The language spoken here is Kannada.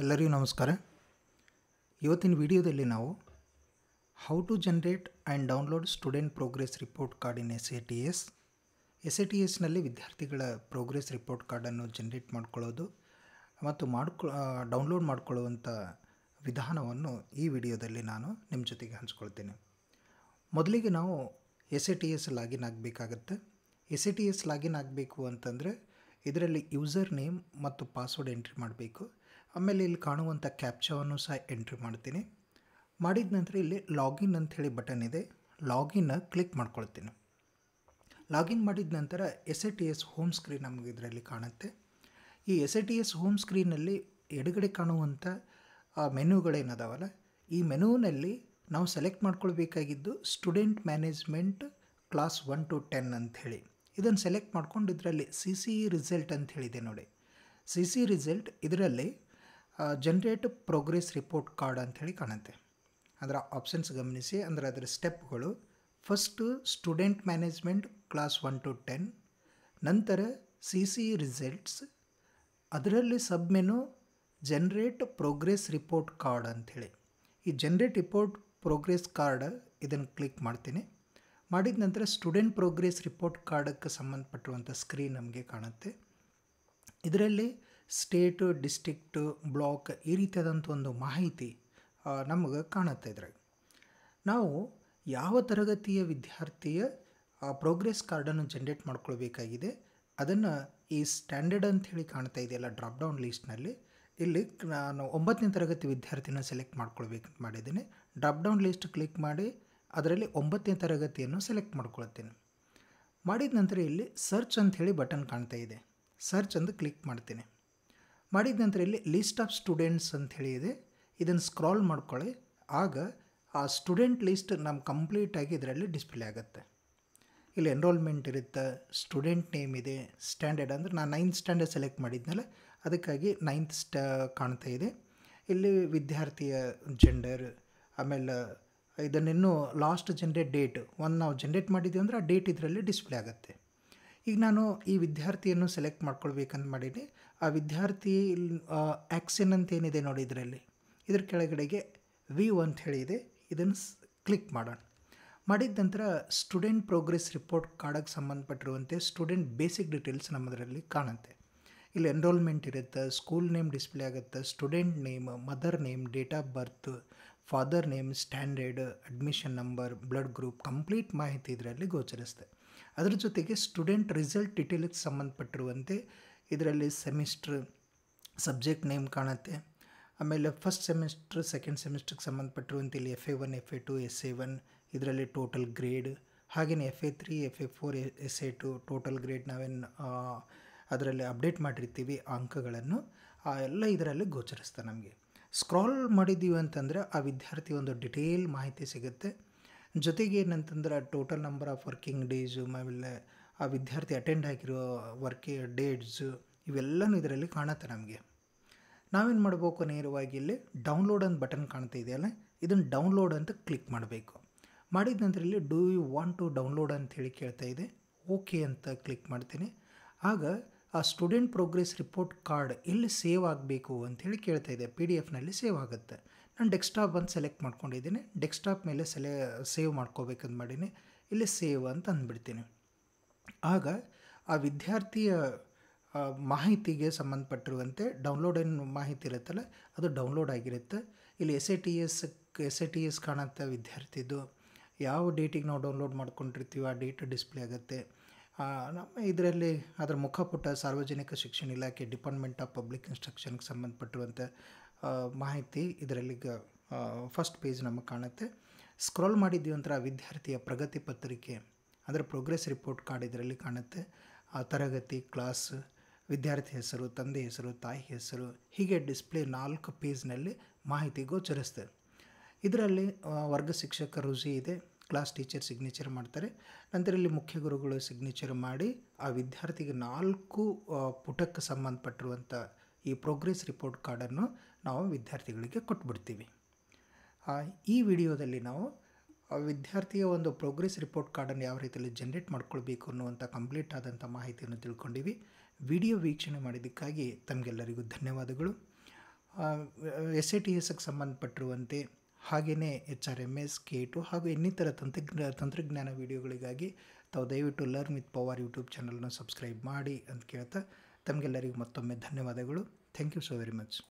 ಎಲ್ಲರಿಗೂ ನಮಸ್ಕಾರ ಇವತ್ತಿನ ವಿಡಿಯೋದಲ್ಲಿ ನಾವು how to generate and download student progress report card in S A T S S A T ಎಸ್ನಲ್ಲಿ ವಿದ್ಯಾರ್ಥಿಗಳ ಪ್ರೋಗ್ರೆಸ್ ರಿಪೋರ್ಟ್ ಕಾರ್ಡನ್ನು ಜನ್ರೇಟ್ ಮಾಡ್ಕೊಳ್ಳೋದು ಮತ್ತು ಮಾಡ್ಕೊ ಡೌನ್ಲೋಡ್ ಮಾಡ್ಕೊಳ್ಳುವಂಥ ವಿಧಾನವನ್ನು ಈ ವಿಡಿಯೋದಲ್ಲಿ ನಾನು ನಿಮ್ಮ ಜೊತೆಗೆ ಹಂಚ್ಕೊಳ್ತೇನೆ ಮೊದಲಿಗೆ ನಾವು S A T S login ಆಗಬೇಕಾಗತ್ತೆ S A T S login ಆಗಬೇಕು ಅಂತಂದರೆ ಇದರಲ್ಲಿ ಯೂಸರ್ ನೇಮ್ ಮತ್ತು ಪಾಸ್ವರ್ಡ್ ಎಂಟ್ರಿ ಮಾಡಬೇಕು ಆಮೇಲೆ ಇಲ್ಲಿ ಕಾಣುವಂಥ ಕ್ಯಾಪ್ಚವನ್ನು ಸಹ ಎಂಟ್ರಿ ಮಾಡ್ತೀನಿ ಮಾಡಿದ ನಂತರ ಇಲ್ಲಿ ಲಾಗಿನ್ ಅಂಥೇಳಿ ಬಟನ್ ಇದೆ ಲಾಗಿನ್ನ ಕ್ಲಿಕ್ ಮಾಡ್ಕೊಳ್ತೀನಿ ಲಾಗಿನ್ ಮಾಡಿದ ನಂತರ S A T S home screen ನಮಗೆ ಇದರಲ್ಲಿ ಕಾಣುತ್ತೆ ಈ S A T S home ಸ್ಕ್ರೀನಲ್ಲಿ ಎಡಗಡೆ ಕಾಣುವಂಥ ಮೆನುಗಳೇನದಾವಲ್ಲ ಈ ಮೆನುವಿನಲ್ಲಿ ನಾವು ಸೆಲೆಕ್ಟ್ ಮಾಡ್ಕೊಳ್ಬೇಕಾಗಿದ್ದು student management class one to ten ಅಂಥೇಳಿ ಇದನ್ನು ಸೆಲೆಕ್ಟ್ ಮಾಡ್ಕೊಂಡು ಇದರಲ್ಲಿ ಸಿ ಸಿ ಇ ರಿಸಲ್ಟ್ ಅಂತ ಹೇಳಿದೆ ನೋಡಿ ಸಿ ಸಿ ರಿಸಲ್ಟ್ ಇದರಲ್ಲಿ ಜನ್ರೇಟ್ ಪ್ರೋಗ್ರೆಸ್ ರಿಪೋರ್ಟ್ ಕಾರ್ಡ್ ಅಂಥೇಳಿ ಕಾಣುತ್ತೆ ಅದರ ಆಪ್ಷನ್ಸ್ ಗಮನಿಸಿ ಅಂದರೆ ಅದರ ಸ್ಟೆಪ್ಗಳು first student management class one to ten ನಂತರ ಸಿ ಸಿ ರಿಸಲ್ಟ್ಸ್ ಅದರಲ್ಲಿ submenu generate progress report card ಅಂಥೇಳಿ ಈ ಜನ್ರೇಟ್ ರಿಪೋರ್ಟ್ ಪ್ರೋಗ್ರೆಸ್ ಕಾರ್ಡ್ ಇದನ್ನು ಕ್ಲಿಕ್ ಮಾಡ್ತೀನಿ ಮಾಡಿದ ನಂತರ ಸ್ಟೂಡೆಂಟ್ ಪ್ರೋಗ್ರೆಸ್ ರಿಪೋರ್ಟ್ ಕಾರ್ಡಕ್ಕೆ ಸಂಬಂಧಪಟ್ಟಿರುವಂಥ ಸ್ಕ್ರೀನ್ ನಮಗೆ ಕಾಣುತ್ತೆ ಇದರಲ್ಲಿ ಸ್ಟೇಟು ಡಿಸ್ಟಿಕ್ಟು ಬ್ಲಾಕ್ ಈ ರೀತಿಯಾದಂಥ ಒಂದು ಮಾಹಿತಿ ನಮಗೆ ಕಾಣುತ್ತೆ ಇದ್ರಾಗ ನಾವು ಯಾವ ತರಗತಿಯ ವಿದ್ಯಾರ್ಥಿಯ ಪ್ರೋಗ್ರೆಸ್ ಕಾರ್ಡನ್ನು ಜನ್ರೇಟ್ ಮಾಡ್ಕೊಳ್ಬೇಕಾಗಿದೆ ಅದನ್ನು ಈ ಸ್ಟ್ಯಾಂಡರ್ಡ್ ಅಂಥೇಳಿ ಕಾಣ್ತಾ ಇದೆಯಲ್ಲ ಡ್ರಾಪ್ ಡೌನ್ ಲೀಸ್ಟ್ನಲ್ಲಿ ಇಲ್ಲಿ ನಾನು ಒಂಬತ್ತನೇ ತರಗತಿ ವಿದ್ಯಾರ್ಥಿನ ಸೆಲೆಕ್ಟ್ ಮಾಡ್ಕೊಳ್ಬೇಕು ಮಾಡಿದ್ದೀನಿ ಡ್ರಾಪ್ ಡೌನ್ ಲೀಸ್ಟ್ ಕ್ಲಿಕ್ ಮಾಡಿ ಅದರಲ್ಲಿ ಒಂಬತ್ತನೇ ತರಗತಿಯನ್ನು ಸೆಲೆಕ್ಟ್ ಮಾಡ್ಕೊಳ್ತೀನಿ ಮಾಡಿದ ನಂತರ ಇಲ್ಲಿ ಸರ್ಚ್ ಅಂಥೇಳಿ ಬಟನ್ ಕಾಣ್ತಾ ಇದೆ ಸರ್ಚ್ ಅಂತ ಕ್ಲಿಕ್ ಮಾಡ್ತೀನಿ ಮಾಡಿದ ನಂತರ ಇಲ್ಲಿ ಲಿಸ್ಟ್ ಆಫ್ ಸ್ಟೂಡೆಂಟ್ಸ್ ಹೇಳಿ ಇದೆ ಇದನ್ನು ಸ್ಕ್ರಾಲ್ ಮಾಡ್ಕೊಳ್ಳಿ ಆಗ ಆ ಸ್ಟೂಡೆಂಟ್ ಲಿಸ್ಟ್ ನಮ್ಮ ಕಂಪ್ಲೀಟಾಗಿ ಇದರಲ್ಲಿ ಡಿಸ್ಪ್ಲೇ ಆಗುತ್ತೆ ಇಲ್ಲಿ ಎನ್ರೋಲ್ಮೆಂಟ್ ಇರುತ್ತೆ ಸ್ಟೂಡೆಂಟ್ ನೇಮ್ ಇದೆ ಸ್ಟ್ಯಾಂಡರ್ಡ್ ಅಂದರೆ ನಾನು ನೈನ್ತ್ ಸ್ಟ್ಯಾಂಡರ್ಡ್ ಸೆಲೆಕ್ಟ್ ಮಾಡಿದ್ಮೇಲೆ ಅದಕ್ಕಾಗಿ ನೈನ್ತ್ ಸ್ಟ ಕಾಣ್ತಾ ಇದೆ ಇಲ್ಲಿ ವಿದ್ಯಾರ್ಥಿಯ ಜೆಂಡರ್ ಆಮೇಲೆ ಇದನ್ನಿನ್ನೂ ಲಾಸ್ಟ್ ಜನ್ರೇಟ್ ಡೇಟ್ ಒಂದು ನಾವು ಜನ್ರೇಟ್ ಮಾಡಿದ್ದೀವಿ ಅಂದರೆ ಆ ಡೇಟ್ ಇದರಲ್ಲಿ ಡಿಸ್ಪ್ಲೇ ಆಗುತ್ತೆ ಈಗ ನಾನು ಈ ವಿದ್ಯಾರ್ಥಿಯನ್ನು ಸೆಲೆಕ್ಟ್ ಮಾಡ್ಕೊಳ್ಬೇಕಂತ ಮಾಡೀನಿ ಆ ವಿದ್ಯಾರ್ಥಿ ಆ್ಯಕ್ಸಿನ್ ಅಂತ ಏನಿದೆ ನೋಡಿ ಇದರಲ್ಲಿ ಇದ್ರ ಕೆಳಗಡೆಗೆ ವಿ ಅಂತ ಹೇಳಿದೆ ಇದನ್ನು ಕ್ಲಿಕ್ ಮಾಡೋಣ ಮಾಡಿದ ನಂತರ ಸ್ಟೂಡೆಂಟ್ ಪ್ರೋಗ್ರೆಸ್ ರಿಪೋರ್ಟ್ ಕಾರ್ಡಿಗೆ ಸಂಬಂಧಪಟ್ಟಿರುವಂತೆ ಸ್ಟೂಡೆಂಟ್ ಬೇಸಿಕ್ ಡೀಟೇಲ್ಸ್ ನಮ್ಮದರಲ್ಲಿ ಕಾಣುತ್ತೆ ಇಲ್ಲಿ ಎನ್ರೋಲ್ಮೆಂಟ್ ಇರುತ್ತೆ ಸ್ಕೂಲ್ ನೇಮ್ ಡಿಸ್ಪ್ಲೇ ಆಗುತ್ತೆ student name mother name date of birth father name standard admission number blood group complete ಮಾಹಿತಿ ಇದರಲ್ಲಿ ಗೋಚರಿಸ್ತೆ ಅದರ ಜೊತೆಗೆ ಸ್ಟೂಡೆಂಟ್ ರಿಸಲ್ಟ್ ಡಿಟೇಲಿಗೆ ಸಂಬಂಧಪಟ್ಟಿರುವಂತೆ ಇದರಲ್ಲಿ ಸೆಮಿಸ್ಟ್ರ್ ಸಬ್ಜೆಕ್ಟ್ ನೇಮ್ ಕಾಣುತ್ತೆ ಆಮೇಲೆ ಫಸ್ಟ್ ಸೆಮಿಸ್ಟ್ರ್ ಸೆಕೆಂಡ್ ಸೆಮಿಸ್ಟ್ರಿಗೆ ಸಂಬಂಧಪಟ್ಟಿರುವಂತೆ ಇಲ್ಲಿ F A one F A two S A one ಇದರಲ್ಲಿ ಟೋಟಲ್ ಗ್ರೇಡ್ ಹಾಗೆಯೇ F A three F A four S A two total grade ನಾವೇನು ಅದರಲ್ಲಿ ಅಪ್ಡೇಟ್ ಮಾಡಿರ್ತೀವಿ ಅಂಕಗಳನ್ನು ಆ ಎಲ್ಲ ಇದರಲ್ಲಿ ಗೋಚರಿಸ್ತಾ ನಮಗೆ ಸ್ಕ್ರಾಲ್ ಮಾಡಿದ್ದೀವಿ ಅಂತಂದರೆ ಆ ವಿದ್ಯಾರ್ಥಿ ಒಂದು ಡಿಟೇಲ್ ಮಾಹಿತಿ ಸಿಗುತ್ತೆ ಜೊತೆಗೆ ಏನಂತಂದ್ರೆ total number of working days ಆಮೇಲೆ ಆ ವಿದ್ಯಾರ್ಥಿ ಅಟೆಂಡ್ ಆಗಿರೋ ವರ್ಕಿ ಡೇಟ್ಸು ಇವೆಲ್ಲನೂ ಇದರಲ್ಲಿ ಕಾಣುತ್ತೆ ನಮಗೆ ನಾವೇನು ಮಾಡಬೇಕು ನೇರವಾಗಿ ಇಲ್ಲಿ ಡೌನ್ಲೋಡ್ ಅಂತ ಬಟನ್ ಕಾಣ್ತಾ ಇದೆಯಲ್ಲ ಇದನ್ನು ಡೌನ್ಲೋಡ್ ಅಂತ ಕ್ಲಿಕ್ ಮಾಡಬೇಕು ಮಾಡಿದ ನಂತರ ಇಲ್ಲಿ do you want to download ಅಂತ ಹೇಳಿ ಕೇಳ್ತಾ ಇದೆ ಓಕೆ ಅಂತ ಕ್ಲಿಕ್ ಮಾಡ್ತೀನಿ ಆಗ ಆ ಸ್ಟೂಡೆಂಟ್ ಪ್ರೋಗ್ರೆಸ್ ರಿಪೋರ್ಟ್ ಕಾರ್ಡ್ ಇಲ್ಲಿ ಸೇವ್ ಆಗಬೇಕು ಅಂಥೇಳಿ ಕೇಳ್ತಾ ಇದೆ ಪಿ ಡಿ ಎಫ್ನಲ್ಲಿ ಸೇವ್ ಆಗುತ್ತೆ ನಾನು ಡೆಸ್ಕ್ಟಾಪ್ ಅಂತ ಸೆಲೆಕ್ಟ್ ಮಾಡ್ಕೊಂಡಿದ್ದೀನಿ ಡೆಸ್ಕ್ಟಾಪ್ ಮೇಲೆ ಸೆಲೆ ಸೇವ್ ಮಾಡ್ಕೋಬೇಕಂತ ಮಾಡೀನಿ ಇಲ್ಲಿ ಸೇವ್ ಅಂತ ಅಂದ್ಬಿಡ್ತೀನಿ ಆಗ ಆ ವಿದ್ಯಾರ್ಥಿಯ ಮಾಹಿತಿಗೆ ಸಂಬಂಧಪಟ್ಟಿರುವಂತೆ ಡೌನ್ಲೋಡ್ ಏನು ಮಾಹಿತಿ ಇರುತ್ತಲ್ಲ ಅದು ಡೌನ್ಲೋಡ್ ಆಗಿರುತ್ತೆ ಇಲ್ಲಿ S A T S S A T S ಕಾಣುತ್ತೆ ವಿದ್ಯಾರ್ಥಿದು ಯಾವ ಡೇಟಿಗೆ ನಾವು ಡೌನ್ಲೋಡ್ ಮಾಡ್ಕೊಂಡಿರ್ತೀವಿ ಆ ಡೇಟ್ ಡಿಸ್ಪ್ಲೇ ಆಗುತ್ತೆ ನಮ್ಮ ಇದರಲ್ಲಿ ಅದರ ಮುಖಪುಟ ಸಾರ್ವಜನಿಕ ಶಿಕ್ಷಣ ಇಲಾಖೆ ಡಿಪಾರ್ಟ್ಮೆಂಟ್ ಆಫ್ ಪಬ್ಲಿಕ್ ಇನ್ಸ್ಟ್ರಕ್ಷನ್ಗೆ ಸಂಬಂಧಪಟ್ಟಿರುವಂಥ ಮಾಹಿತಿ ಇದರಲ್ಲಿ ಗ ಫಸ್ಟ್ ಪೇಜ್ ನಮಗೆ ಕಾಣುತ್ತೆ ಸ್ಕ್ರೋಲ್ ಮಾಡಿದ್ದೀವಿ ಅಂತ ವಿದ್ಯಾರ್ಥಿಯ ಪ್ರಗತಿ ಪತ್ರಿಕೆ ಅಂದರೆ ಪ್ರೋಗ್ರೆಸ್ ರಿಪೋರ್ಟ್ ಕಾರ್ಡ್ ಇದರಲ್ಲಿ ಕಾಣುತ್ತೆ ತರಗತಿ ಕ್ಲಾಸ್ ವಿದ್ಯಾರ್ಥಿ ಹೆಸರು ತಂದೆ ಹೆಸರು ತಾಯಿ ಹೆಸರು ಹೀಗೆ ಡಿಸ್ಪ್ಲೇ ನಾಲ್ಕು ಪೇಜ್ನಲ್ಲಿ ಮಾಹಿತಿ ಗೋಚರಿಸ್ತದೆ ಇದರಲ್ಲಿ ವರ್ಗ ಶಿಕ್ಷಕ ರುಜಿ ಇದೆ ಕ್ಲಾಸ್ ಟೀಚರ್ ಸಿಗ್ನೇಚರ್ ಮಾಡ್ತಾರೆ ನಂತರ ಇಲ್ಲಿ ಮುಖ್ಯ ಗುರುಗಳು ಸಿಗ್ನೇಚರ್ ಮಾಡಿ ಆ ವಿದ್ಯಾರ್ಥಿಗೆ ನಾಲ್ಕು ಪುಟಕ್ಕೆ ಸಂಬಂಧಪಟ್ಟಿರುವಂಥ ಈ ಪ್ರೋಗ್ರೆಸ್ ರಿಪೋರ್ಟ್ ಕಾರ್ಡನ್ನು ನಾವು ವಿದ್ಯಾರ್ಥಿಗಳಿಗೆ ಕೊಟ್ಬಿಡ್ತೀವಿ ಈ ವಿಡಿಯೋದಲ್ಲಿ ನಾವು ವಿದ್ಯಾರ್ಥಿಯ ಒಂದು ಪ್ರೋಗ್ರೆಸ್ ರಿಪೋರ್ಟ್ ಕಾರ್ಡನ್ನು ಯಾವ ರೀತಿಯಲ್ಲಿ ಜನ್ರೇಟ್ ಮಾಡ್ಕೊಳ್ಬೇಕು ಅನ್ನುವಂಥ ಕಂಪ್ಲೀಟ್ ಆದಂಥ ಮಾಹಿತಿಯನ್ನು ತಿಳ್ಕೊಂಡಿವಿ ವಿಡಿಯೋ ವೀಕ್ಷಣೆ ಮಾಡಿದ್ದಕ್ಕಾಗಿ ತಮಗೆಲ್ಲರಿಗೂ ಧನ್ಯವಾದಗಳು ಎಸ್ ಎ ಟಿ ಎಸ್ಗೆ ಸಂಬಂಧಪಟ್ಟಿರುವಂತೆ ಹಾಗೆಯೇ H R M S K two ಹಾಗೂ ಇನ್ನಿತರ ತಂತ್ರಜ್ಞ ತಂತ್ರಜ್ಞಾನ ವಿಡಿಯೋಗಳಿಗಾಗಿ ತಾವು ದಯವಿಟ್ಟು ಲರ್ನ್ ವಿತ್ ಪವರ್ ಯೂಟ್ಯೂಬ್ ಚಾನಲ್ನ ಸಬ್ಸ್ಕ್ರೈಬ್ ಮಾಡಿ ಅಂತ ಕೇಳ್ತಾ ತಮಗೆಲ್ಲರಿಗೂ ಮತ್ತೊಮ್ಮೆ ಧನ್ಯವಾದಗಳು thank you so very much